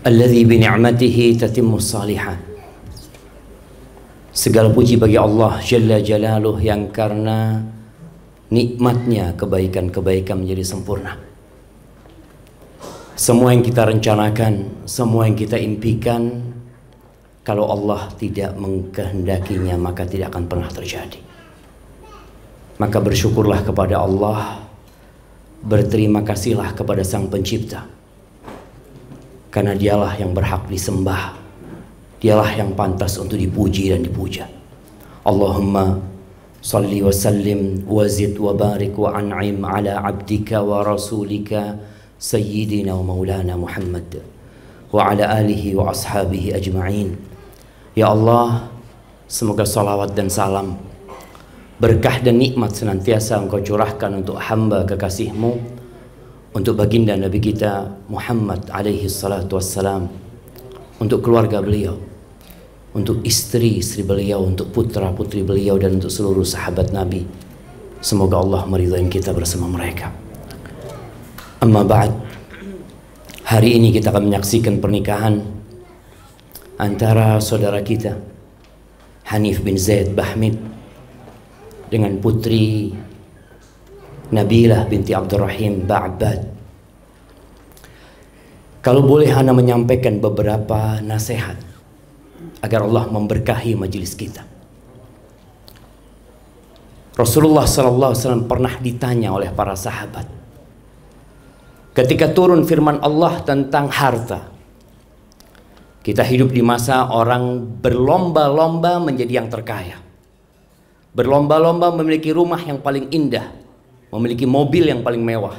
Alladhi bini'matihi tatimmu salihah. Segala puji bagi Allah Jalla Jalaluh yang karena nikmatnya kebaikan-kebaikan menjadi sempurna. Semua yang kita rencanakan, semua yang kita impikan, kalau Allah tidak mengkehendakinya maka tidak akan pernah terjadi. Maka bersyukurlah kepada Allah, berterima kasihlah kepada Sang Pencipta karena dialah yang berhak disembah. Dialah yang pantas untuk dipuji dan dipuja. Allahumma salli wa sallim wa zid wa barik wa an'im ala abdika wa rasulika sayyidina wa maulana Muhammad wa ala alihi wa ashabihi ajma'in. Ya Allah, semoga salawat dan salam berkah dan nikmat senantiasa engkau curahkan untuk hamba kekasihmu untuk baginda Nabi kita Muhammad alaihi salatu wassalam untuk keluarga beliau untuk istri-istri beliau untuk putra-putri beliau dan untuk seluruh sahabat Nabi semoga Allah meridhai kita bersama mereka amma ba'd hari ini kita akan menyaksikan pernikahan antara saudara kita Hanif bin Zaid Bahmid dengan putri Nabilah binti Abdurrahim Ba'bad. Kalau boleh Hana menyampaikan beberapa nasihat agar Allah memberkahi majelis kita. Rasulullah sallallahu alaihi wasallam pernah ditanya oleh para sahabat ketika turun firman Allah tentang harta. Kita hidup di masa orang berlomba-lomba menjadi yang terkaya. Berlomba-lomba memiliki rumah yang paling indah, memiliki mobil yang paling mewah.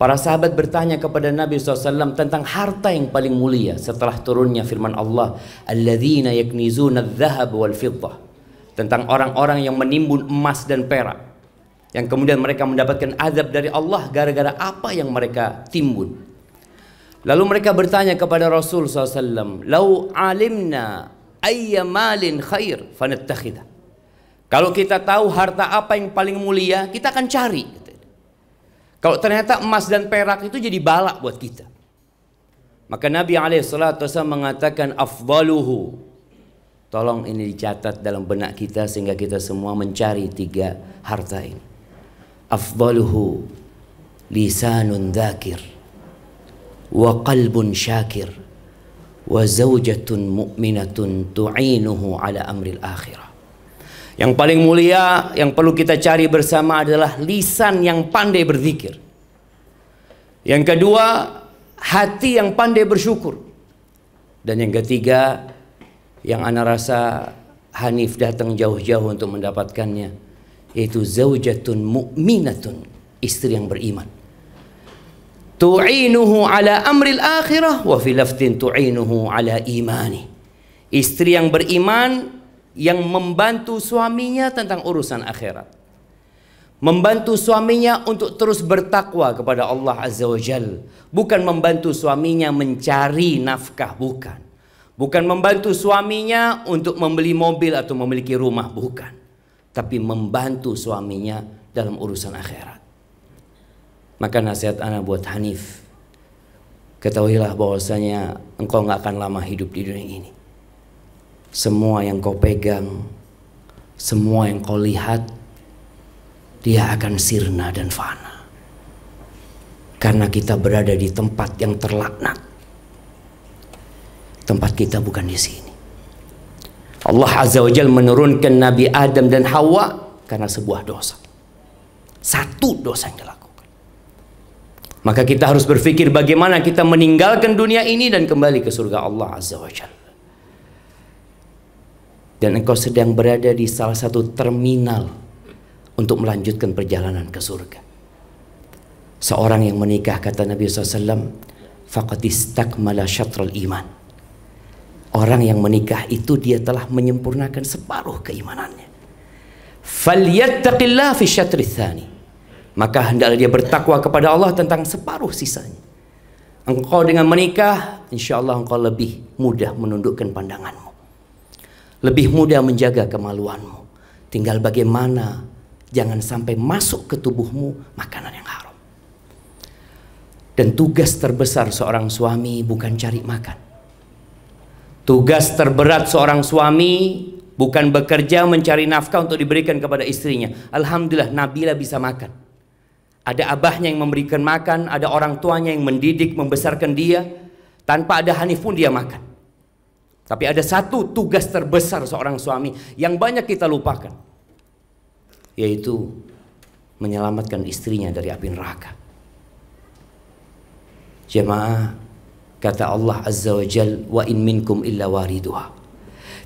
Para sahabat bertanya kepada Nabi SAW tentang harta yang paling mulia setelah turunnya firman Allah, "Alladzina yaknizuna dhahab wal Tentang orang-orang yang menimbun emas dan perak yang kemudian mereka mendapatkan azab dari Allah gara-gara apa yang mereka timbun. Lalu mereka bertanya kepada Rasul SAW, "Lau alimna ayya malin khair fanattakhidah." Kalau kita tahu harta apa yang paling mulia, kita akan cari. Kalau ternyata emas dan perak itu jadi balak buat kita. Maka Nabi SAW mengatakan afdaluhu. Tolong ini dicatat dalam benak kita sehingga kita semua mencari tiga harta ini. Afdaluhu lisanun dhakir wa qalbun syakir wa zawjatun mu'minatun tu'inuhu ala amril akhirah. Yang paling mulia yang perlu kita cari bersama adalah lisan yang pandai berzikir. Yang kedua, hati yang pandai bersyukur. Dan yang ketiga, yang ana rasa Hanif datang jauh-jauh untuk mendapatkannya, yaitu zaujatun mu'minatun, istri yang beriman. Tu'inuhu ala amril akhirah wa fi tu'inuhu ala imani. Istri yang beriman yang membantu suaminya tentang urusan akhirat. Membantu suaminya untuk terus bertakwa kepada Allah Azza wa Jal. Bukan membantu suaminya mencari nafkah, bukan. Bukan membantu suaminya untuk membeli mobil atau memiliki rumah, bukan. Tapi membantu suaminya dalam urusan akhirat. Maka nasihat anak buat Hanif. Ketahuilah bahwasanya engkau nggak akan lama hidup di dunia ini semua yang kau pegang, semua yang kau lihat, dia akan sirna dan fana. Karena kita berada di tempat yang terlaknat. Tempat kita bukan di sini. Allah Azza wa Jal menurunkan Nabi Adam dan Hawa karena sebuah dosa. Satu dosa yang dilakukan. Maka kita harus berpikir bagaimana kita meninggalkan dunia ini dan kembali ke surga Allah Azza wa Jalla dan engkau sedang berada di salah satu terminal untuk melanjutkan perjalanan ke surga. Seorang yang menikah kata Nabi SAW, Fakatistak malah syatral iman. Orang yang menikah itu dia telah menyempurnakan separuh keimanannya. Falyattaqillah fi syatri Maka hendaklah dia bertakwa kepada Allah tentang separuh sisanya. Engkau dengan menikah, insya Allah engkau lebih mudah menundukkan pandanganmu lebih mudah menjaga kemaluanmu. Tinggal bagaimana jangan sampai masuk ke tubuhmu makanan yang haram. Dan tugas terbesar seorang suami bukan cari makan. Tugas terberat seorang suami bukan bekerja mencari nafkah untuk diberikan kepada istrinya. Alhamdulillah Nabila bisa makan. Ada abahnya yang memberikan makan, ada orang tuanya yang mendidik, membesarkan dia. Tanpa ada pun dia makan. Tapi ada satu tugas terbesar seorang suami yang banyak kita lupakan, yaitu menyelamatkan istrinya dari api neraka. Jemaah, kata Allah Azza wa Jal, wa in minkum illa wariduha.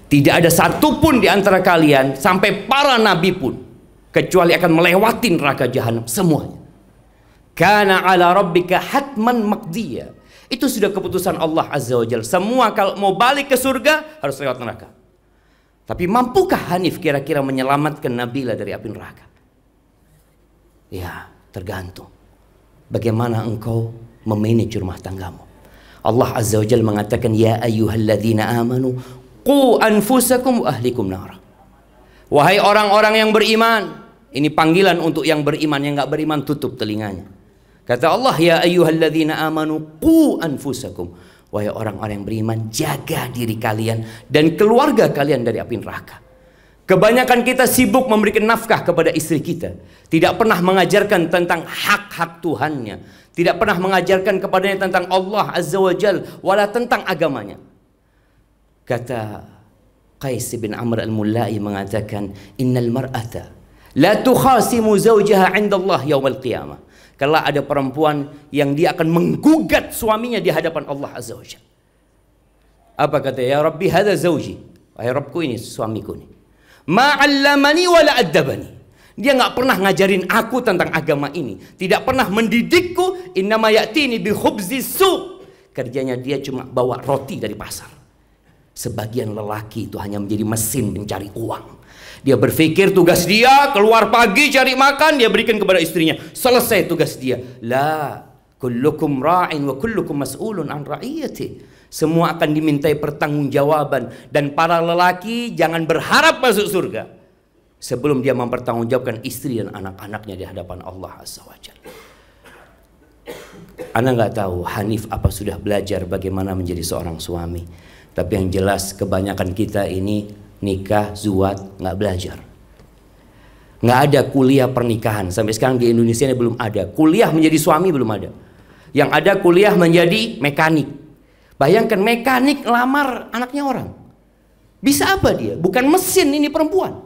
Tidak ada satu pun di antara kalian sampai para nabi pun kecuali akan melewati neraka jahanam semuanya. Kana ala rabbika hatman maqdiya. Itu sudah keputusan Allah Azza wa Jalla. Semua kalau mau balik ke surga harus lewat neraka. Tapi mampukah Hanif kira-kira menyelamatkan Nabila dari api neraka? Ya, tergantung. Bagaimana engkau memanage rumah tanggamu? Allah Azza wa Jalla mengatakan ya ayyuhalladzina amanu qu anfusakum wa ahlikum nara. Wahai orang-orang yang beriman, ini panggilan untuk yang beriman, yang nggak beriman tutup telinganya. Kata Allah, "Ya ayyuhalladzina amanu qu anfusakum." Wahai orang-orang yang beriman, jaga diri kalian dan keluarga kalian dari api neraka. Kebanyakan kita sibuk memberikan nafkah kepada istri kita, tidak pernah mengajarkan tentang hak-hak Tuhannya, tidak pernah mengajarkan kepadanya tentang Allah Azza wa Jal, wala tentang agamanya. Kata Qais bin Amr al-Mulai mengatakan, "Innal mar'ata la tukhasimu zawjaha 'inda Allah yaumil qiyamah." Kalau ada perempuan yang dia akan menggugat suaminya di hadapan Allah Azza wa Apa kata ya Rabbi hadza zauji. Wahai Rabbku ini suamiku ini. Ma'allamani wa la'addabani. Dia nggak pernah ngajarin aku tentang agama ini. Tidak pernah mendidikku. Innama ya'tini bi khubzi su. Kerjanya dia cuma bawa roti dari pasar. Sebagian lelaki itu hanya menjadi mesin mencari uang. Dia berpikir tugas dia keluar pagi cari makan dia berikan kepada istrinya. Selesai tugas dia. La kullukum ra'in wa kullukum mas'ulun an ra'iyati. Semua akan dimintai pertanggungjawaban dan para lelaki jangan berharap masuk surga sebelum dia mempertanggungjawabkan istri dan anak-anaknya di hadapan Allah Azza wa Anda nggak tahu Hanif apa sudah belajar bagaimana menjadi seorang suami. Tapi yang jelas kebanyakan kita ini nikah, zuat, nggak belajar. Nggak ada kuliah pernikahan. Sampai sekarang di Indonesia ini belum ada. Kuliah menjadi suami belum ada. Yang ada kuliah menjadi mekanik. Bayangkan mekanik lamar anaknya orang. Bisa apa dia? Bukan mesin ini perempuan.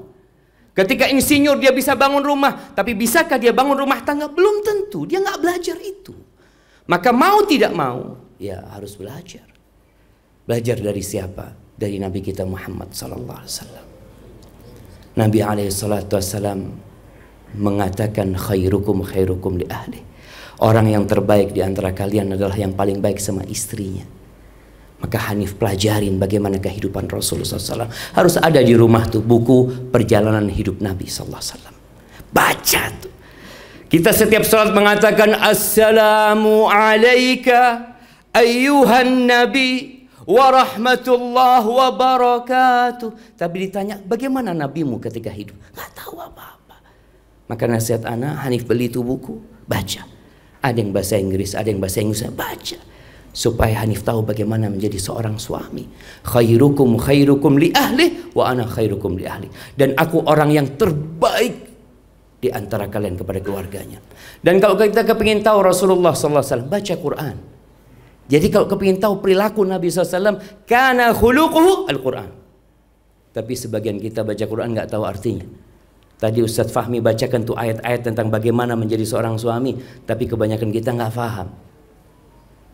Ketika insinyur dia bisa bangun rumah, tapi bisakah dia bangun rumah tangga? Belum tentu, dia nggak belajar itu. Maka mau tidak mau, ya harus belajar. Belajar dari siapa? Dari Nabi kita Muhammad sallallahu alaihi wasallam. Nabi alaihi salatu wasallam mengatakan khairukum khairukum li ahli. Orang yang terbaik di antara kalian adalah yang paling baik sama istrinya. Maka Hanif pelajarin bagaimana kehidupan Rasulullah SAW. Harus ada di rumah tuh buku perjalanan hidup Nabi SAW. Baca tuh. Kita setiap sholat mengatakan Assalamu alaika ayuhan nabi warahmatullah wabarakatuh. Tapi ditanya bagaimana nabimu ketika hidup? Gak tahu apa-apa. Maka nasihat anak, Hanif beli itu buku, baca. Ada yang bahasa Inggris, ada yang bahasa Inggris, baca. Supaya Hanif tahu bagaimana menjadi seorang suami. Khairukum khairukum li ahli wa ana khairukum li ahli. Dan aku orang yang terbaik di antara kalian kepada keluarganya. Dan kalau kita kepingin tahu Rasulullah SAW, baca Quran. Jadi kalau kepingin tahu perilaku Nabi SAW, karena khuluquhu Al-Quran. Tapi sebagian kita baca Quran nggak tahu artinya. Tadi Ustaz Fahmi bacakan tuh ayat-ayat tentang bagaimana menjadi seorang suami, tapi kebanyakan kita nggak paham.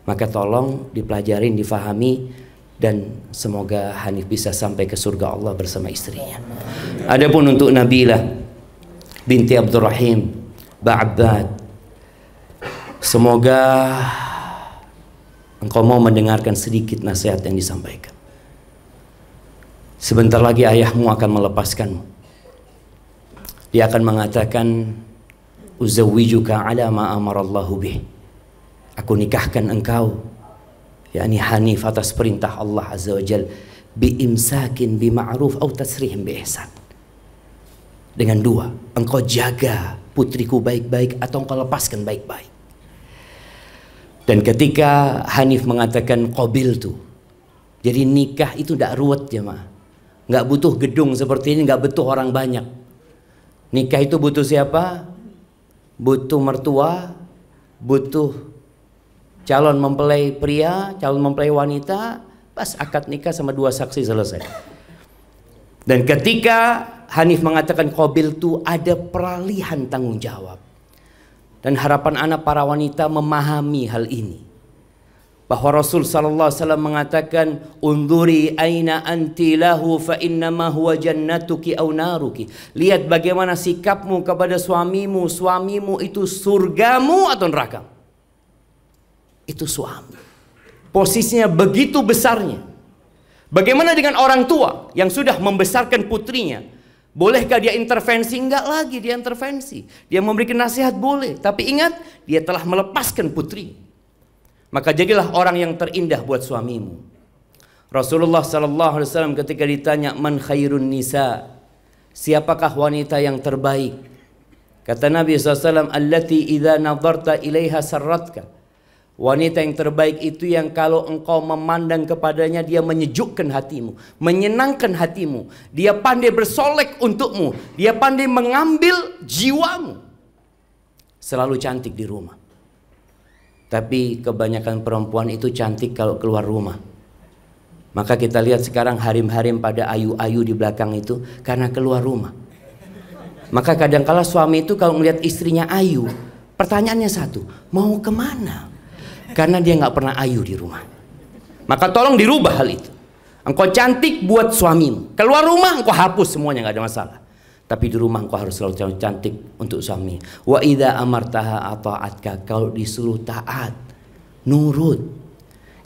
Maka tolong dipelajarin, difahami, dan semoga Hanif bisa sampai ke surga Allah bersama istrinya. Adapun untuk Nabila binti Abdurrahim Ba'abbad, semoga engkau mau mendengarkan sedikit nasihat yang disampaikan. Sebentar lagi ayahmu akan melepaskanmu. Dia akan mengatakan, Uzawijuka ala ma'amarallahu bih. Aku nikahkan engkau, yakni hanif atas perintah Allah Azza wa Jal, bi imsakin bi ma'ruf au tasrihim bi Dengan dua, engkau jaga putriku baik-baik atau engkau lepaskan baik-baik. Dan ketika Hanif mengatakan qabil tu. Jadi nikah itu tidak ruwet jemaah. Nggak butuh gedung seperti ini, nggak butuh orang banyak. Nikah itu butuh siapa? Butuh mertua, butuh calon mempelai pria, calon mempelai wanita, pas akad nikah sama dua saksi selesai. Dan ketika Hanif mengatakan qabil tu ada peralihan tanggung jawab. Dan harapan anak para wanita memahami hal ini. Bahwa Rasul sallallahu alaihi mengatakan, unduri aina anti lahu fa ma huwa jannatuki au naruki." Lihat bagaimana sikapmu kepada suamimu, suamimu itu surgamu atau neraka. Itu suami. Posisinya begitu besarnya. Bagaimana dengan orang tua yang sudah membesarkan putrinya, Bolehkah dia intervensi? Enggak lagi dia intervensi. Dia memberikan nasihat boleh, tapi ingat dia telah melepaskan putri. Maka jadilah orang yang terindah buat suamimu. Rasulullah sallallahu alaihi wasallam ketika ditanya man khairun nisa, siapakah wanita yang terbaik? Kata Nabi SAW, Allati idha nadarta ilaiha sarratka. Wanita yang terbaik itu yang kalau engkau memandang kepadanya dia menyejukkan hatimu, menyenangkan hatimu. Dia pandai bersolek untukmu, dia pandai mengambil jiwamu. Selalu cantik di rumah. Tapi kebanyakan perempuan itu cantik kalau keluar rumah. Maka kita lihat sekarang harim-harim pada ayu-ayu di belakang itu karena keluar rumah. Maka kadangkala suami itu kalau melihat istrinya ayu, pertanyaannya satu, mau kemana? Karena dia nggak pernah ayu di rumah. Maka tolong dirubah hal itu. Engkau cantik buat suamimu. Keluar rumah engkau hapus semuanya nggak ada masalah. Tapi di rumah engkau harus selalu cantik untuk suami. Wa idza amartaha atka Kalau disuruh taat, nurut.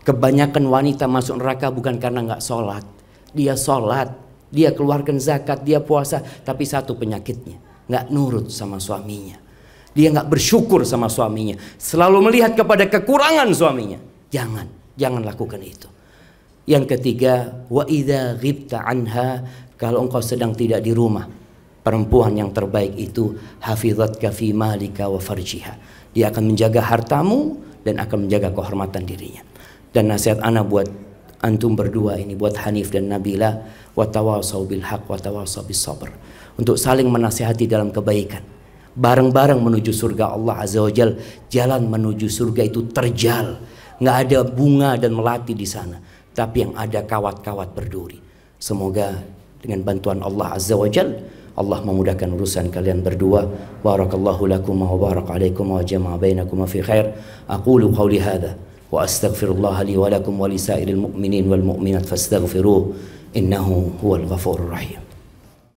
Kebanyakan wanita masuk neraka bukan karena nggak sholat. Dia sholat, dia keluarkan zakat, dia puasa. Tapi satu penyakitnya, nggak nurut sama suaminya. Dia nggak bersyukur sama suaminya. Selalu melihat kepada kekurangan suaminya. Jangan, jangan lakukan itu. Yang ketiga, wa idza ghibta anha kalau engkau sedang tidak di rumah. Perempuan yang terbaik itu hafizat kafima malika wa farjiha. Dia akan menjaga hartamu dan akan menjaga kehormatan dirinya. Dan nasihat anak buat antum berdua ini buat Hanif dan Nabila watawasau bil haq watawasau bis sabr untuk saling menasihati dalam kebaikan bareng-bareng menuju surga Allah Azza wa Jal. Jalan menuju surga itu terjal. Nggak ada bunga dan melati di sana. Tapi yang ada kawat-kawat berduri. Semoga dengan bantuan Allah Azza wa Jal, Allah memudahkan urusan kalian berdua. Barakallahu lakum wa barak alaikum wa jama'a bainakum fi khair. Aqulu qawli hadha wa astaghfirullah li wa lakum wa lisairil mu'minin wal mu'minat fastaghfiruh innahu huwal ghafurur rahim.